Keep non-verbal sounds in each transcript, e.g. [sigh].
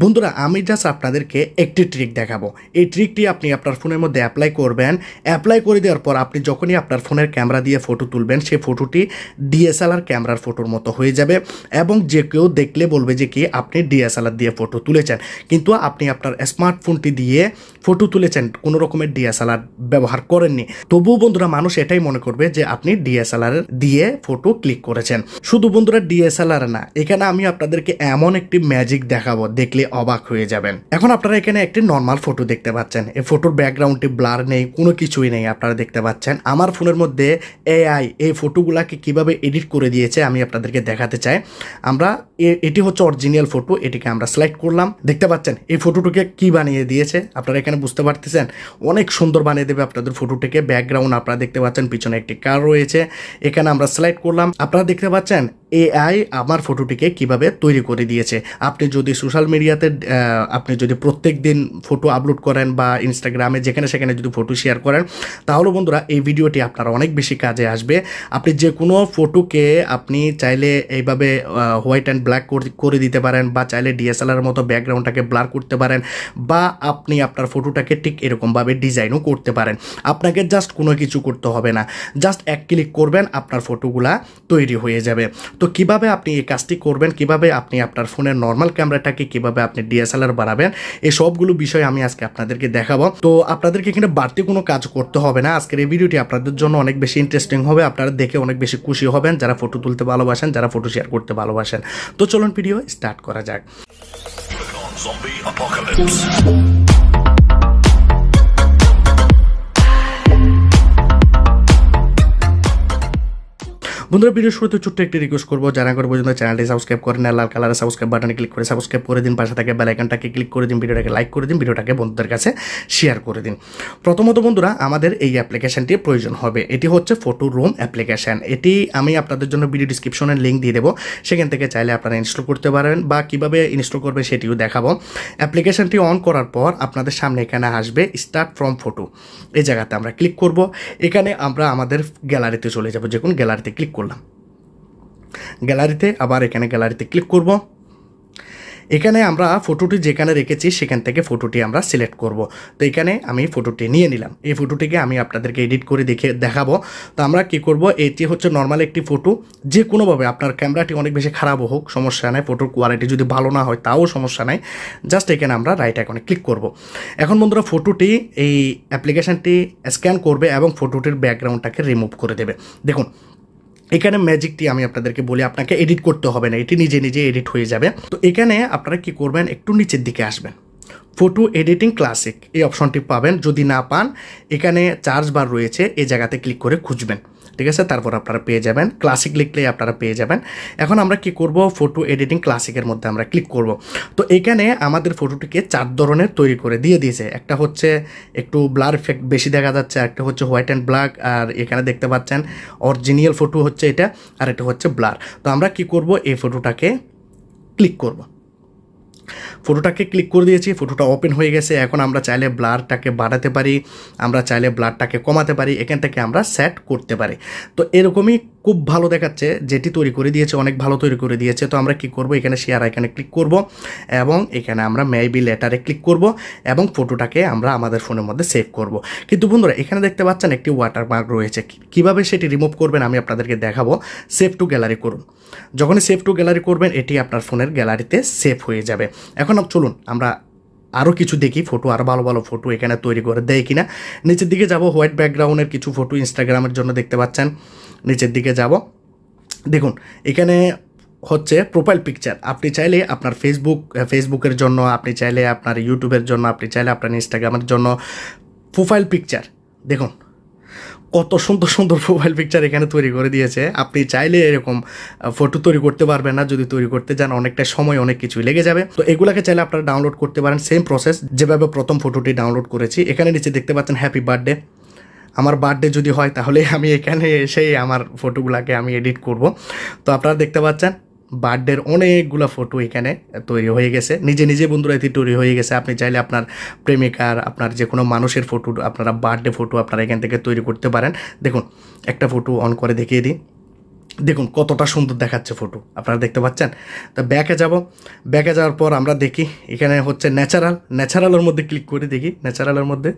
বন্ধুরা আমি জাস্ট আপনাদেরকে একটি ট্রিক দেখাবো এই ট্রিকটি আপনি আপনার ফোনের মধ্যে অ্যাপ্লাই করবেন অ্যাপ্লাই করে দেওয়ার পর আপনি যখনই আপনার ফোনের ক্যামেরা দিয়ে ফটো তুলবেন সেই ফটোটি ডিএসএলআর ক্যামেরার ফটোর মতো হয়ে যাবে এবং যে কেউ দেখলে বলবে যে কি আপনি ডিএসএলআর দিয়ে ফটো তুলেছেন কিন্তু আপনি আপনার স্মার্টফোনটি দিয়ে ফটো তুলেছেন কোনো রকমের ডিএসএলআর ব্যবহার করেননি তবুও বন্ধুরা মানুষ এটাই মনে করবে যে আপনি ডিএসএলআর দিয়ে ফটো ক্লিক করেছেন শুধু বন্ধুরা ডিএসএলআর না এখানে আমি আপনাদেরকে এমন একটি ম্যাজিক দেখাবো দেখলে দেখে অবাক হয়ে যাবেন এখন আপনারা এখানে একটি নর্মাল ফটো দেখতে পাচ্ছেন এই ফটোর ব্যাকগ্রাউন্ডটি ব্লার নেই কোনো কিছুই নেই আপনারা দেখতে পাচ্ছেন আমার ফোনের মধ্যে এআই এই ফটোগুলাকে কিভাবে এডিট করে দিয়েছে আমি আপনাদেরকে দেখাতে চাই আমরা এটি হচ্ছে অরিজিনাল ফটো এটিকে আমরা সিলেক্ট করলাম দেখতে পাচ্ছেন এই ফটোটিকে কি বানিয়ে দিয়েছে আপনারা এখানে বুঝতে পারতেছেন অনেক সুন্দর বানিয়ে দেবে আপনাদের ফটোটিকে ব্যাকগ্রাউন্ড আপনারা দেখতে পাচ্ছেন পিছনে একটি কার রয়েছে এখানে আমরা সিলেক্ট করলাম আপনারা দেখতে পাচ্ছেন এআই আমার ফটোটিকে কিভাবে তৈরি করে দিয়েছে আপনি যদি সোশ্যাল মিডিয়া মিডিয়াতে আপনি যদি প্রত্যেক দিন ফটো আপলোড করেন বা ইনস্টাগ্রামে যেখানে সেখানে যদি ফটো শেয়ার করেন তাহলে বন্ধুরা এই ভিডিওটি আপনার অনেক বেশি কাজে আসবে আপনি যে কোনো ফটোকে আপনি চাইলে এইভাবে হোয়াইট অ্যান্ড ব্ল্যাক করে দিতে পারেন বা চাইলে ডিএসএলআর মতো ব্যাকগ্রাউন্ডটাকে ব্লার করতে পারেন বা আপনি আপনার ফটোটাকে ঠিক এরকমভাবে ডিজাইনও করতে পারেন আপনাকে জাস্ট কোনো কিছু করতে হবে না জাস্ট এক ক্লিক করবেন আপনার ফটোগুলা তৈরি হয়ে যাবে তো কিভাবে আপনি এই কাজটি করবেন কিভাবে আপনি আপনার ফোনের নর্মাল ক্যামেরাটাকে কিভাবে আপনি ডিএসএলআর বাড়াবেন এই সবগুলো বিষয় আমি আজকে আপনাদেরকে দেখাবো তো আপনাদেরকে এখানে বাড়তি কোনো কাজ করতে হবে না আজকের এই ভিডিওটি আপনাদের জন্য অনেক বেশি ইন্টারেস্টিং হবে আপনারা দেখে অনেক বেশি খুশি হবেন যারা ফটো তুলতে ভালোবাসেন যারা ফটো শেয়ার করতে ভালোবাসেন তো চলুন ভিডিও স্টার্ট করা যাক বন্ধুরা ভিডিও শুরুতে ছোট্ট একটি রিকোয়েস্ট করবো জানা করে যদি চ্যানেলটি সাবস্ক্রাইব করে না লাল কালারের সাবস্ক্রাইব বাটনে ক্লিক করে সাবস্ক্রাইব করে দিন পাশে থাকে বেলাইকনটাকে ক্লিক করে দিন ভিডিওটাকে লাইক করে দিন ভিডিওটাকে বন্ধুদের কাছে শেয়ার করে দিন প্রথমত বন্ধুরা আমাদের এই অ্যাপ্লিকেশানটি প্রয়োজন হবে এটি হচ্ছে ফটো রুম অ্যাপ্লিকেশান এটি আমি আপনাদের জন্য ভিডিও ডিসক্রিপশনের লিঙ্ক দিয়ে দেবো সেখান থেকে চাইলে আপনারা ইনস্টল করতে পারেন বা কীভাবে ইনস্টল করবে সেটিও দেখাবো অ্যাপ্লিকেশানটি অন করার পর আপনাদের সামনে এখানে আসবে স্টার্ট ফ্রম ফটো এই জায়গাতে আমরা ক্লিক করব এখানে আমরা আমাদের গ্যালারিতে চলে যাব যে কোন গ্যালারিতে ক্লিক করব করলাম গ্যালারিতে আবার এখানে গ্যালারিতে ক্লিক করব এখানে আমরা ফটোটি যেখানে রেখেছি সেখান থেকে ফটোটি আমরা সিলেক্ট করব তো এখানে আমি ফটোটি নিয়ে নিলাম এই ফটোটিকে আমি আপনাদেরকে এডিট করে দেখে দেখাবো তো আমরা কি করব এটি হচ্ছে নর্মাল একটি ফটো যে কোনোভাবে আপনার ক্যামেরাটি অনেক বেশি খারাপ হোক সমস্যা নেই ফটোর কোয়ালিটি যদি ভালো না হয় তাও সমস্যা নেই জাস্ট এখানে আমরা রাইট এখানে ক্লিক করব এখন বন্ধুরা ফটোটি এই অ্যাপ্লিকেশানটি স্ক্যান করবে এবং ফটোটির ব্যাকগ্রাউন্ডটাকে রিমুভ করে দেবে দেখুন এখানে ম্যাজিকটি আমি আপনাদেরকে বলি আপনাকে এডিট করতে হবে না এটি নিজে নিজে এডিট হয়ে যাবে তো এখানে আপনারা কি করবেন একটু নিচের দিকে আসবেন ফটো এডিটিং ক্লাসিক এই অপশনটি পাবেন যদি না পান এখানে চার্জ বার রয়েছে এই জায়গাতে ক্লিক করে খুঁজবেন ঠিক আছে তারপর আপনারা পেয়ে যাবেন ক্লাসিক লিখলেই আপনারা পেয়ে যাবেন এখন আমরা কি করব ফটো এডিটিং ক্লাসিকের মধ্যে আমরা ক্লিক করব তো এখানে আমাদের ফটোটিকে চার ধরনের তৈরি করে দিয়ে দিয়েছে একটা হচ্ছে একটু ব্লার এফেক্ট বেশি দেখা যাচ্ছে একটা হচ্ছে হোয়াইট অ্যান্ড ব্ল্যাক আর এখানে দেখতে পাচ্ছেন অরিজিনিয়াল ফটো হচ্ছে এটা আর এটা হচ্ছে ব্লার তো আমরা কি করব এই ফটোটাকে ক্লিক করবো ফটোটাকে ক্লিক করে দিয়েছি ফটোটা ওপেন হয়ে গেছে এখন আমরা চাইলে ব্লারটাকে বাড়াতে পারি আমরা চাইলে ব্লারটাকে কমাতে পারি এখান থেকে আমরা সেট করতে পারি তো এরকমই খুব ভালো দেখাচ্ছে যেটি তৈরি করে দিয়েছে অনেক ভালো তৈরি করে দিয়েছে তো আমরা কি করব এখানে শেয়ার আইকানে ক্লিক করব এবং এখানে আমরা মেবি লেটারে ক্লিক করব এবং ফটোটাকে আমরা আমাদের ফোনের মধ্যে সেভ করব কিন্তু বন্ধুরা এখানে দেখতে পাচ্ছেন একটি ওয়াটারমার্ক রয়েছে কিভাবে সেটি রিমুভ করবেন আমি আপনাদেরকে দেখাবো সেভ টু গ্যালারি করুন যখনই সেভ টু গ্যালারি করবেন এটি আপনার ফোনের গ্যালারিতে সেভ হয়ে যাবে এখন চলুন আমরা আরও কিছু দেখি ফটো আরও ভালো ভালো ফটো এখানে তৈরি করে দেয় কিনা নিচের দিকে যাব হোয়াইট ব্যাকগ্রাউন্ডের কিছু ফটো ইনস্টাগ্রামের জন্য দেখতে পাচ্ছেন নিচের দিকে যাব দেখুন এখানে হচ্ছে প্রোফাইল পিকচার আপনি চাইলে আপনার ফেসবুক ফেসবুকের জন্য আপনি চাইলে আপনার ইউটিউবের জন্য আপনি চাইলে আপনার ইনস্টাগ্রামের জন্য প্রোফাইল পিকচার দেখুন কত সুন্দর সুন্দর প্রোফাইল পিকচার এখানে তৈরি করে দিয়েছে আপনি চাইলে এরকম ফটো তৈরি করতে পারবেন না যদি তৈরি করতে যান অনেকটা সময় অনেক কিছু লেগে যাবে তো এগুলাকে চাইলে আপনারা ডাউনলোড করতে পারেন সেম প্রসেস যেভাবে প্রথম ফটোটি ডাউনলোড করেছি এখানে নিচে দেখতে পাচ্ছেন হ্যাপি বার্থডে আমার বার্থডে যদি হয় তাহলে আমি এখানে এসেই আমার ফটোগুলাকে আমি এডিট করব তো আপনারা দেখতে পাচ্ছেন বার্থডের অনেকগুলো ফটো এখানে তৈরি হয়ে গেছে নিজে নিজে বন্ধুরা এটি তৈরি হয়ে গেছে আপনি চাইলে আপনার প্রেমিকার আপনার যে কোনো মানুষের ফটো আপনারা বার্থডে ফটো আপনারা এখান থেকে তৈরি করতে পারেন দেখুন একটা ফটো অন করে দেখিয়ে দিই দেখুন কতটা সুন্দর দেখাচ্ছে ফটো আপনারা দেখতে পাচ্ছেন তা ব্যাকে যাব ব্যাকে যাওয়ার পর আমরা দেখি এখানে হচ্ছে ন্যাচারাল ন্যাচারালের মধ্যে ক্লিক করে দেখি ন্যাচারালের মধ্যে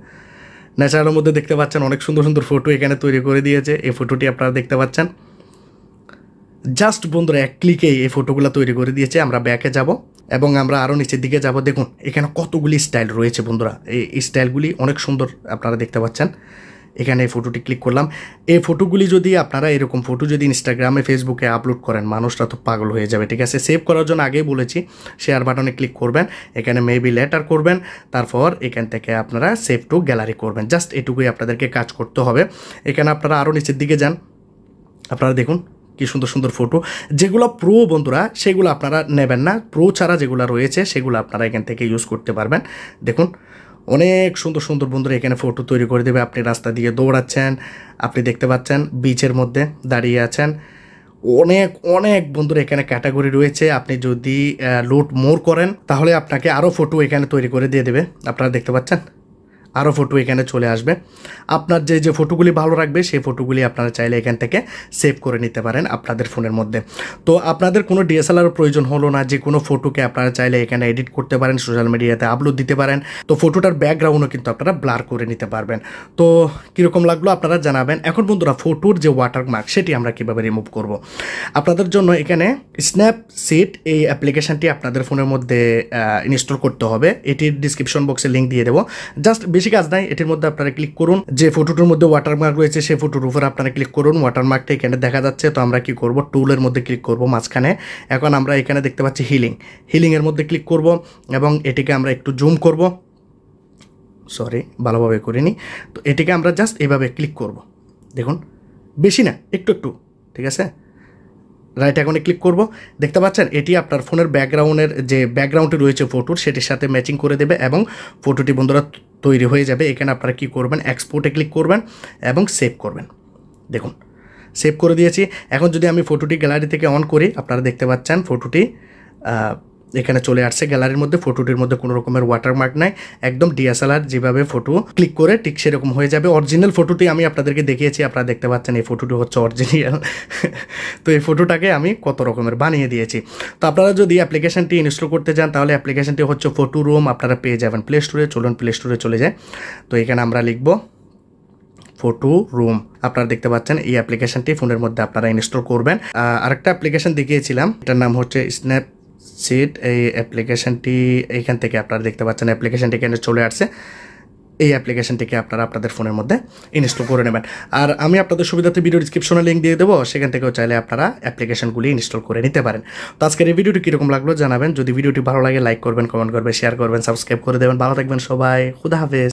ন্যাচারালের মধ্যে দেখতে পাচ্ছেন অনেক সুন্দর সুন্দর ফটো এখানে তৈরি করে দিয়েছে এই ফটোটি আপনারা দেখতে পাচ্ছেন জাস্ট বন্ধুরা এক ক্লিকে এই ফটোগুলো তৈরি করে দিয়েছে আমরা ব্যাকে যাব এবং আমরা আরও নিচের দিকে যাব দেখুন এখানে কতগুলি স্টাইল রয়েছে বন্ধুরা এই স্টাইলগুলি অনেক সুন্দর আপনারা দেখতে পাচ্ছেন এখানে এই ফটোটি ক্লিক করলাম এই ফটোগুলি যদি আপনারা এরকম ফটো যদি ইনস্টাগ্রামে ফেসবুকে আপলোড করেন মানুষরা তো পাগল হয়ে যাবে ঠিক আছে সেভ করার জন্য আগেই বলেছি শেয়ার বাটনে ক্লিক করবেন এখানে মেবি লেটার করবেন তারপর এখান থেকে আপনারা সেভ টু গ্যালারি করবেন জাস্ট এটুকুই আপনাদেরকে কাজ করতে হবে এখানে আপনারা আরও নিচের দিকে যান আপনারা দেখুন কি সুন্দর সুন্দর ফটো যেগুলো প্রো বন্ধুরা সেগুলো আপনারা নেবেন না প্রো ছাড়া যেগুলো রয়েছে সেগুলো আপনারা এখান থেকে ইউজ করতে পারবেন দেখুন অনেক সুন্দর সুন্দর বন্ধুরা এখানে ফটো তৈরি করে দেবে আপনি রাস্তা দিয়ে দৌড়াচ্ছেন আপনি দেখতে পাচ্ছেন বিচের মধ্যে দাঁড়িয়ে আছেন অনেক অনেক বন্ধুরা এখানে ক্যাটাগরি রয়েছে আপনি যদি লোড মোর করেন তাহলে আপনাকে আরও ফটো এখানে তৈরি করে দিয়ে দেবে আপনারা দেখতে পাচ্ছেন আরও ফটো এখানে চলে আসবে আপনার যে যে ফটোগুলি ভালো রাখবে সেই ফটোগুলি আপনারা চাইলে এখান থেকে সেভ করে নিতে পারেন আপনাদের ফোনের মধ্যে তো আপনাদের কোনো ডিএসএলআর প্রয়োজন হলো না যে কোনো ফটোকে আপনারা চাইলে এখানে এডিট করতে পারেন সোশ্যাল মিডিয়াতে আপলোড দিতে পারেন তো ফটোটার ব্যাকগ্রাউন্ডও কিন্তু আপনারা ব্লার করে নিতে পারবেন তো কীরকম লাগলো আপনারা জানাবেন এখন বন্ধুরা ফটোর যে ওয়াটারমার্ক সেটি আমরা কীভাবে রিমুভ করব। আপনাদের জন্য এখানে স্ন্যাপসিট এই অ্যাপ্লিকেশানটি আপনাদের ফোনের মধ্যে ইনস্টল করতে হবে এটির ডিসক্রিপশন বক্সে লিঙ্ক দিয়ে দেবো জাস্ট বেশি বেশি কাজ নাই এটির মধ্যে আপনারা ক্লিক করুন যে ফটোটির মধ্যে ওয়াটারমার্ক রয়েছে সেই ফটোর উপর আপনারা ক্লিক করুন ওয়াটারমার্কটা এখানে দেখা যাচ্ছে তো আমরা কি করব টুলের মধ্যে ক্লিক করব মাঝখানে এখন আমরা এখানে দেখতে পাচ্ছি হিলিং হিলিংয়ের মধ্যে ক্লিক করব এবং এটিকে আমরা একটু জুম করব সরি ভালোভাবে করিনি তো এটিকে আমরা জাস্ট এভাবে ক্লিক করব দেখুন বেশি না একটু একটু ঠিক আছে রাইট এখনই ক্লিক করব দেখতে পাচ্ছেন এটি আপনার ফোনের ব্যাকগ্রাউন্ডের যে ব্যাকগ্রাউন্ডটি রয়েছে ফটোর সেটির সাথে ম্যাচিং করে দেবে এবং ফটোটি বন্ধুরা তৈরি হয়ে যাবে এখানে আপনারা কি করবেন এক্সপোর্টে ক্লিক করবেন এবং সেভ করবেন দেখুন সেভ করে দিয়েছি এখন যদি আমি ফটোটি গ্যালারি থেকে অন করি আপনারা দেখতে পাচ্ছেন ফটোটি এখানে চলে আসছে গ্যালারির মধ্যে ফটোটির মধ্যে কোনো রকমের ওয়াটারমার্ক নাই একদম ডিএসএলআর যেভাবে ফটো ক্লিক করে ঠিক সেরকম হয়ে যাবে অরিজিনাল ফটোটি আমি আপনাদেরকে দেখিয়েছি আপনারা দেখতে পাচ্ছেন এই ফটোটি হচ্ছে অরিজিনাল [laughs] তো এই ফটোটাকে আমি কত রকমের বানিয়ে দিয়েছি তো আপনারা যদি অ্যাপ্লিকেশানটি ইনস্টল করতে চান তাহলে অ্যাপ্লিকেশানটি হচ্ছে ফটো রুম আপনারা পেয়ে যাবেন প্লে স্টোরে চলুন প্লে স্টোরে চলে যায় তো এখানে আমরা লিখবো ফটো রুম আপনারা দেখতে পাচ্ছেন এই অ্যাপ্লিকেশনটি ফোনের মধ্যে আপনারা ইনস্টল করবেন আরেকটা অ্যাপ্লিকেশন দেখিয়েছিলাম এটার নাম হচ্ছে স্ন্যাপ সিট এই অ্যাপ্লিকেশানটি এইখান থেকে আপনারা দেখতে পাচ্ছেন অ্যাপ্লিকেশানটি এখানে চলে আসছে এই অ্যাপ্লিকেশানটিকে আপনারা আপনাদের ফোনের মধ্যে ইনস্টল করে নেবেন আর আমি আপনাদের সুবিধাতে ভিডিও ডিসক্রিপশনে লিঙ্ক দিয়ে দেবো সেখান থেকেও চাইলে আপনারা অ্যাপ্লিকেশানগুলি ইনস্টল করে নিতে পারেন তো আজকের এই ভিডিওটি কীরকম লাগলো জানাবেন যদি ভিডিওটি ভালো লাগে লাইক করবেন কমেন্ট করবেন শেয়ার করবেন সাবস্ক্রাইব করে দেবেন ভালো থাকবেন সবাই খুদা হাফেজ